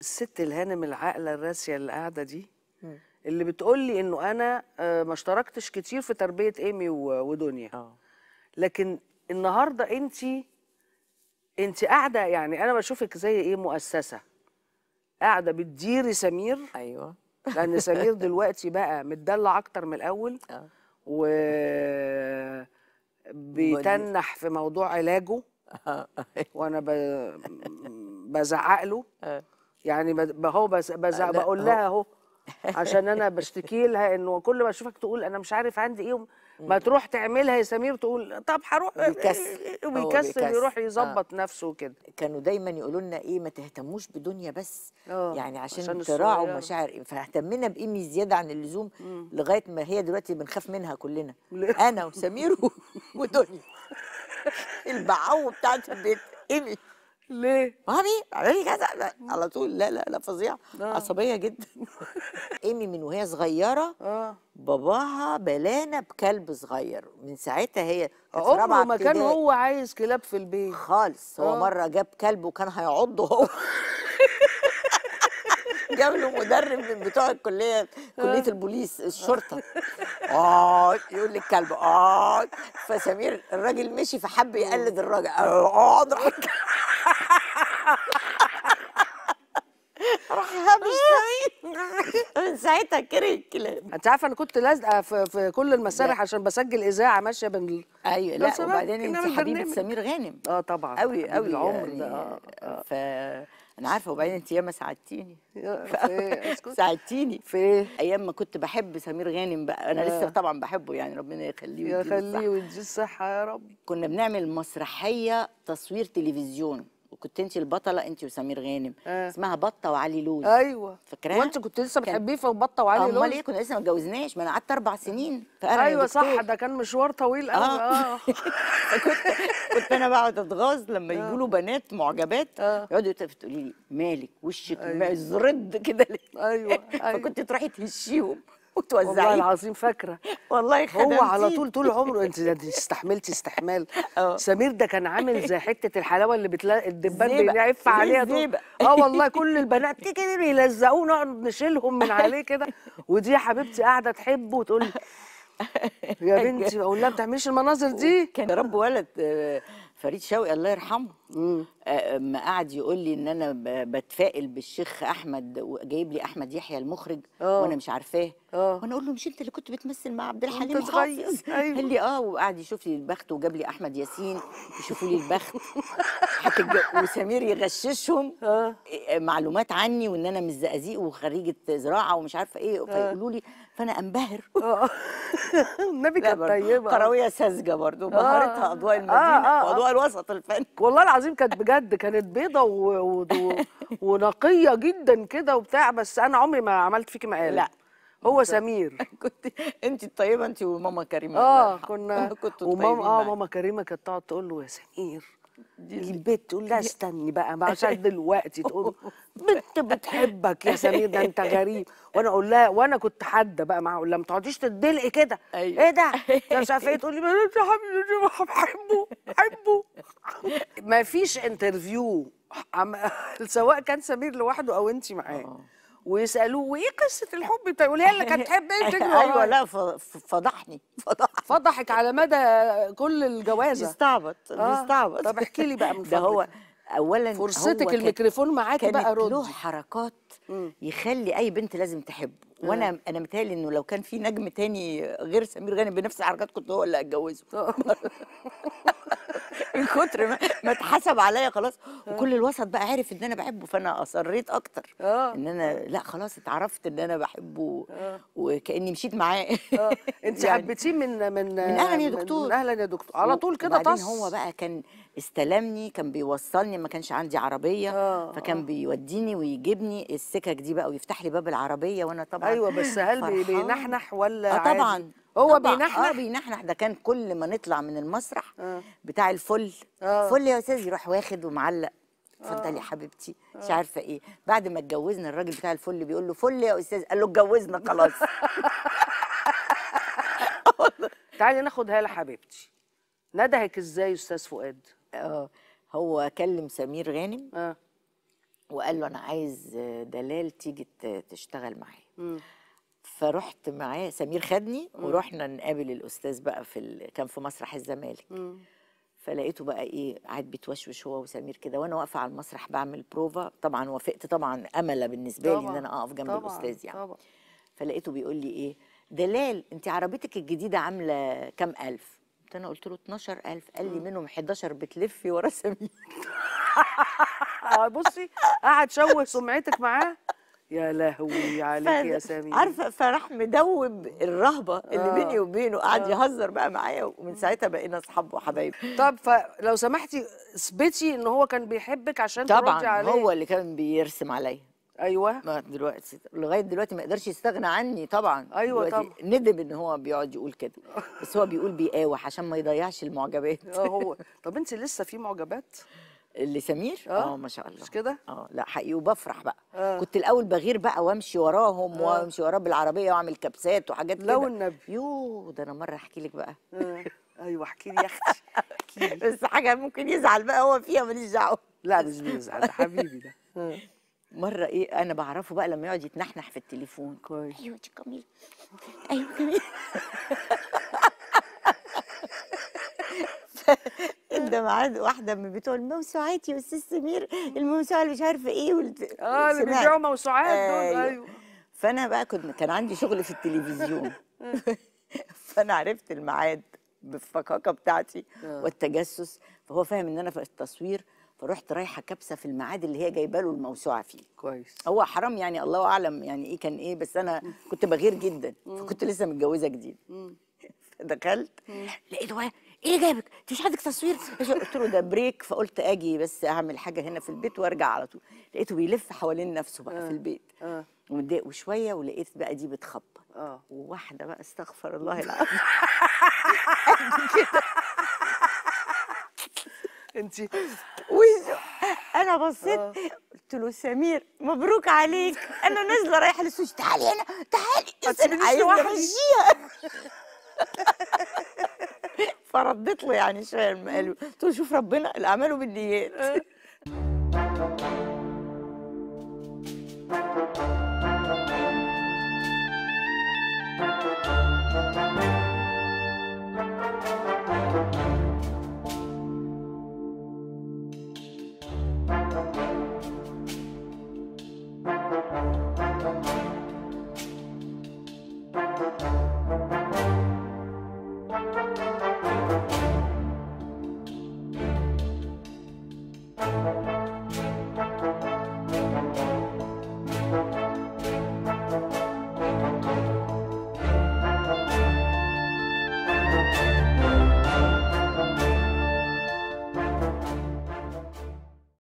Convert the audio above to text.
الست الهانم العاقله الراسيه اللي قاعده دي اللي بتقول لي انه انا آه، ما اشتركتش كتير في تربيه ايمي ودنيا اه لكن النهارده انت انت قاعده يعني انا بشوفك زي ايه مؤسسه قاعده بتديري سمير ايوه لان سمير دلوقتي بقى متدلع اكتر من الاول اه و بيتنح في موضوع علاجه آه. وانا بزعق له آه. يعني ما بس بقول لها اهو عشان انا بشتكي لها انه كل ما اشوفك تقول انا مش عارف عندي ايه ما تروح تعملها يا سمير تقول طب هروح آه، بيكسل ويكسل يروح يظبط آه. نفسه كده كانوا دايما يقولوا لنا ايه ما تهتموش بدنيا بس آه. يعني عشان, عشان تراعوا مشاعر فاهتمينا بقيمه زياده عن اللزوم مم. لغايه ما هي دلوقتي بنخاف منها كلنا انا وسمير ودنيا البعو بتاعت البيت ايمي ليه؟ مامي اعملي كذا على طول لا لا لا فظيعه آه. عصبيه جدا ايمي من وهي صغيره اه باباها بلانا بكلب صغير من ساعتها هي عمره ما كان هو عايز كلاب في البيت خالص هو آه. مره جاب كلب وكان هيعضه هو جاب له مدرب من بتوع الكليه كليه آه. البوليس الشرطه اه يقول للكلب اه فسمير الراجل مشي فحب يقلد الراجل الكلب آه، من ساعتها كره الكلام انت عارفه انا كنت لازقه في, في كل المسارح عشان بسجل اذاعه ماشيه بال ايوه لا وبعدين انت حبيبه سمير غانم اه طبعا قوي قوي يعني. العمر يعني آه ف انا عارفه وبعدين انت ياما ساعدتيني إيه؟ ساعدتيني في إيه؟ ايام ما كنت بحب سمير غانم بقى انا آه. لسه طبعا بحبه يعني ربنا يخليه يخليه ويديه الصحه يا رب كنا بنعمل مسرحيه تصوير تلفزيون وكنت انت البطله انت وسمير غانم آه. اسمها بطه وعلي لوز ايوه فاكراها وانت كنت لسه بتحبيه في بطه وعلي لوز آه، امال ايه كنا لسه ما اتجوزناش ما انا قعدت اربع سنين ايوه صح ده كان مشوار طويل قوي اه, آه. كنت كنت انا بقعد اتغاظ لما آه. يجوا له بنات معجبات آه. يقعدوا تقولي لي مالك وشك أيوة. زرد كده ليه ايوه, أيوة. فكنت تروحي تهشيهم وتوزعيه والله العظيم فاكره والله خدمتي. هو على طول طول عمره انت ده استحملتي استحمال اه. سمير ده كان عامل زي حته الحلاوه اللي بتلا... الدبان بيلف عليها دول اه والله كل البنات كده بيلزقوه نقعد نشيلهم من عليه كده ودي حبيبتي قاعده تحبه وتقول يا بنتي اقول لها ما بتعمليش المناظر دي كان رب ولد آه، فريد شوقي الله يرحمه ما قعد يقول لي ان انا بتفائل بالشيخ احمد وجايب لي احمد يحيى المخرج أوه. وانا مش عارفاه آه. وانا اقول له مش انت اللي كنت بتمثل مع عبد الحليم حافظ أيوه. قال لي اه وقعد يشوف لي البخت وجاب لي احمد ياسين يشوفوا لي البخت وسمير يغششهم آه. آه، معلومات عني وان انا مش زقازيق وخريجه زراعه ومش عارفه ايه فيقولوا لي فانا انبهر النبي كانت طيبه كرويه ساذجه برضه مهارتها اضواء المدينه واضواء الوسط الفني والله العظيم كانت بجد بجد كانت بيضه و... و... ونقيه جدا كده وبتاع بس انا عمري ما عملت فيكي مقال لا هو سمير كنت انت الطيبه انت وماما كريمه اه كنا كنت وماما اه ماما كريمه كانت تقعد تقول له يا سمير البت تقول لا استني بقى عشان دلوقتي تقول بنت بتحبك يا سمير ده انت غريب وانا اقول لها وانا كنت حاده بقى معاها اقول لها ما تقعديش تدلقي كده أيوة. ايه ده مش عارفه ايه تقول لي بحبه بحبه ما فيش انترفيو سواء كان سمير لوحده او انت معاه آه. ويسالوه وايه قصه الحب هي طيب، اللي كانت تحب ايه ايوه لا فضحني فضحني فضحك على مدى كل الجوازه بيستعبط آه. طب احكي لي بقى من ده هو اولا فرصتك هو الميكروفون معاك بقى رد له حركات يخلي اي بنت لازم تحبه وانا انا متهيألي انه لو كان في نجم تاني غير سمير غانم بنفس الحركات كنت هو اللي هتجوزه آه. من كتر ما, ما اتحسب عليا خلاص آه. وكل الوسط بقى عارف ان انا بحبه فانا اصريت اكتر آه. ان انا لا خلاص اتعرفت ان انا بحبه آه. وكاني مشيت معاه اه انت يعني حبيتيه من من من اهلا يا دكتور من اهلا يا دكتور على طول كده طص هو بقى كان استلمني كان بيوصلني ما كانش عندي عربيه آه فكان بيوديني ويجيبني السكك دي بقى ويفتح لي باب العربيه وانا طبعا ايوه بس هل بينحنح ولا آه طبعا عادي؟ هو بينحنح آه بينحنح ده كان كل ما نطلع من المسرح آه. بتاع الفل آه. فل يا استاذ يروح واخد ومعلق اتفضلي يا آه. حبيبتي آه. مش عارفه ايه بعد ما اتجوزنا الراجل بتاع الفل بيقول له فل يا استاذ قال له اتجوزنا خلاص تعالي ناخدها هاله حبيبتي ندهك ازاي استاذ فؤاد اه هو كلم سمير غانم اه وقال له انا عايز دلال تيجي تشتغل معايا فرحت معاه سمير خدني ورحنا نقابل الاستاذ بقى في كان في مسرح الزمالك فلقيته بقى ايه قاعد بيتوشوش هو وسمير كده وانا واقفه على المسرح بعمل بروفا طبعا وافقت طبعا امله بالنسبه طبعا لي ان انا اقف جنب طبعا الاستاذ يعني طبعا فلقيته بيقول لي ايه دلال انت عربيتك الجديده عامله كام الف قلت انا قلت له 12000 قال لي منهم 11 بتلفي ورا سمير آه، بصي قعد شوه سمعتك معاه يا لهوي عليك يا سامي عارفه فراح مدوب الرهبه اللي آه. بيني وبينه قعد آه. يهزر بقى معايا ومن ساعتها بقينا اصحاب وحبايب طب فلو سمحتي اثبتي ان هو كان بيحبك عشان تردي عليه طبعا هو اللي كان بيرسم عليا ايوه ما دلوقتي لغايه دلوقتي ما يقدرش يستغنى عني طبعا ايوه طبعا ندم ان هو بيقعد يقول كده بس هو بيقول بيقاوح عشان ما يضيعش المعجبات اه هو طب انت لسه في معجبات لسمير آه. اه ما شاء الله مش كده اه لا حقيقي وبفرح بقى أوه. كنت الاول بغير بقى وامشي وراهم أوه. وامشي وراه بالعربيه واعمل كبسات وحاجات كده لو النبي يوه ده انا مره احكي لك بقى آه. ايوه احكي لي يا اختي بس حاجه ممكن يزعل بقى هو فيها ماليش دعوه لا مش بيزعل ده حبيبي ده آه. مره ايه انا بعرفه بقى لما يقعد يتنحنح في التليفون كويس ايوه دي جميله ايوه جميله ده مع واحده من بتوع الموسوعات يا استاذ سمير الموسوعه اللي مش عارفه ايه اه اللي بيبيعوا موسوعات دول أيوه. ايوه فانا بقى كنت كان عندي شغل في التلفزيون فانا عرفت الميعاد بالفكاكه بتاعتي آه. والتجسس فهو فاهم ان انا في التصوير فرحت رايحه كبسه في الميعاد اللي هي جايبه له الموسوعه فيه كويس هو حرام يعني الله اعلم يعني ايه كان ايه بس انا كنت بغير جدا فكنت لسه متجوزه جديد دخلت لقيت واحد ايه اللي جابك؟ انت مش عندك تصوير؟ قلت له ده بريك فقلت اجي بس اعمل حاجه هنا في البيت وارجع على طول لقيته بيلف حوالين نفسه بقى في آه، البيت آه. ومتضايق وشويه ولقيت بقى دي بتخبط آه. وواحده بقى استغفر الله العظيم انت انا بصيت آه. قلت له سمير مبروك عليك انا نازله رايحه للسوشي تعالي هنا تعالي عايزه احشيها فردت له يعني شعر قالوا قلت له شوف ربنا الاعمال بالنيات آه.